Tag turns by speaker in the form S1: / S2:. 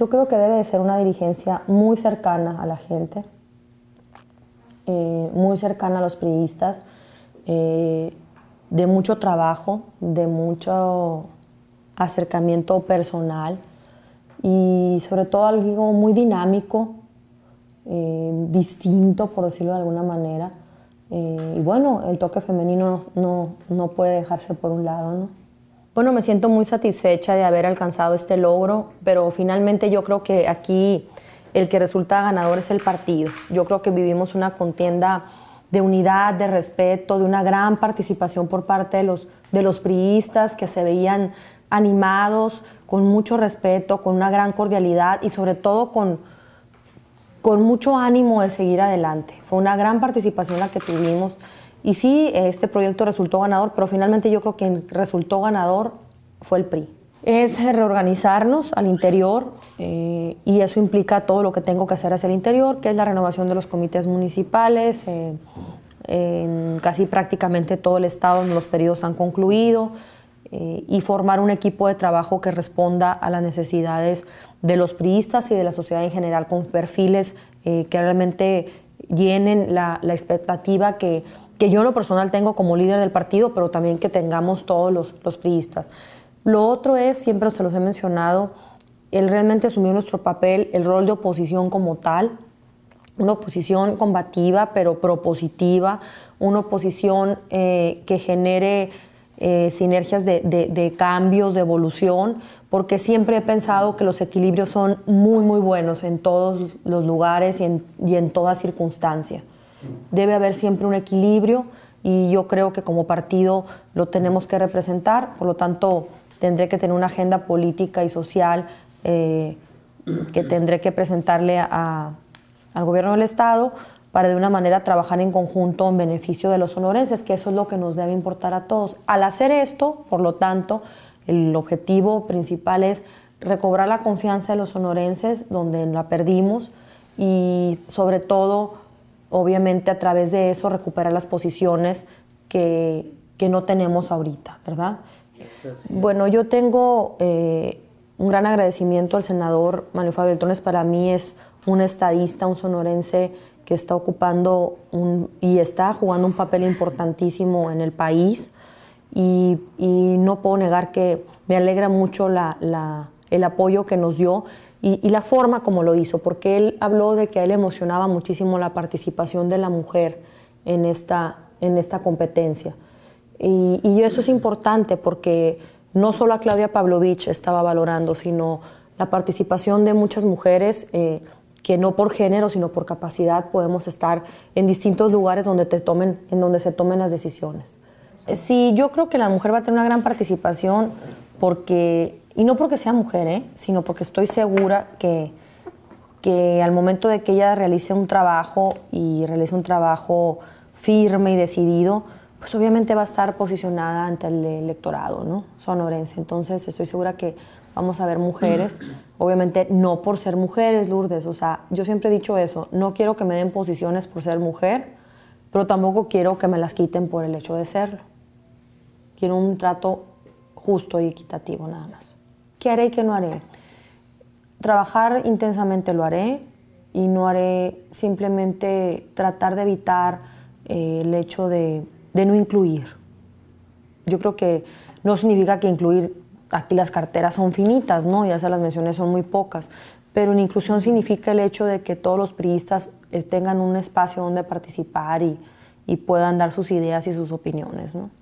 S1: Yo creo que debe de ser una dirigencia muy cercana a la gente, eh, muy cercana a los priistas, eh, de mucho trabajo, de mucho acercamiento personal y sobre todo algo muy dinámico, eh, distinto, por decirlo de alguna manera. y bueno, el toque femenino no puede dejarse por un lado, ¿no? Bueno, me siento muy satisfecha de haber alcanzado este logro, pero finalmente yo creo que aquí el que resulta ganador es el partido. Yo creo que vivimos una contienda de unidad, de respeto, de una gran participación por parte de los, de los priistas que se veían animados, con mucho respeto, con una gran cordialidad y sobre todo con, con mucho ánimo de seguir adelante. Fue una gran participación la que tuvimos. Y sí, este proyecto resultó ganador, pero finalmente yo creo que quien resultó ganador fue el PRI. Es reorganizarnos al interior eh, y eso implica todo lo que tengo que hacer hacia el interior, que es la renovación de los comités municipales. Eh, en casi prácticamente todo el estado los periodos han concluido eh, y formar un equipo de trabajo que responda a las necesidades de los priistas y de la sociedad en general con perfiles que realmente llenen la, la expectativa que que yo en lo personal tengo como líder del partido, pero también que tengamos todos los, los priistas. Lo otro es, siempre se los he mencionado, él realmente asumió nuestro papel, el rol de oposición como tal, una oposición combativa pero propositiva, una oposición eh, que genere eh, sinergias de, cambios, de evolución, porque siempre he pensado que los equilibrios son muy, muy buenos en todos los lugares y en, y en toda circunstancia. Debe haber siempre un equilibrio y yo creo que como partido lo tenemos que representar, por lo tanto tendré que tener una agenda política y social eh, que tendré que presentarle a, al gobierno del Estado para de una manera trabajar en conjunto en beneficio de los sonorenses, que eso es lo que nos debe importar a todos. Al hacer esto, por lo tanto, el objetivo principal es recobrar la confianza de los sonorenses, donde la perdimos, y sobre todo obviamente a través de eso recuperar las posiciones que, no tenemos ahorita, ¿verdad? Bueno, yo tengo eh, un gran agradecimiento al senador Manuel Fabio Tones. Para mí es un estadista, un sonorense que está ocupando un, y está jugando un papel importantísimo en el país. Y, no puedo negar que me alegra mucho el apoyo que nos dio y, la forma como lo hizo, porque él habló de que a él emocionaba muchísimo la participación de la mujer en esta, en esta competencia. Y, eso es importante porque no solo a Claudia Pavlovich estaba valorando, sino la participación de muchas mujeres eh, que no por género, sino por capacidad podemos estar en distintos lugares donde, te tomen, en donde se tomen las decisiones. Sí, yo creo que la mujer va a tener una gran participación porque y no porque sea mujer, ¿eh? sino porque estoy segura que, que al momento de que ella realice un trabajo y realice un trabajo firme y decidido, pues obviamente va a estar posicionada ante el electorado ¿no? sonorense. Entonces estoy segura que vamos a ver mujeres, obviamente no por ser mujeres, Lourdes, o sea, yo siempre he dicho eso, no quiero que me den posiciones por ser mujer, pero tampoco quiero que me las quiten por el hecho de serlo. Quiero un trato justo y equitativo nada más. ¿Qué haré y qué no haré? Trabajar intensamente lo haré y no haré simplemente tratar de evitar eh, el hecho de, no incluir. Yo creo que no significa que incluir aquí las carteras son finitas, ¿no? Ya se las menciones son muy pocas. Pero en inclusión significa el hecho de que todos los priistas eh, tengan un espacio donde participar y, y puedan dar sus ideas y sus opiniones, ¿no?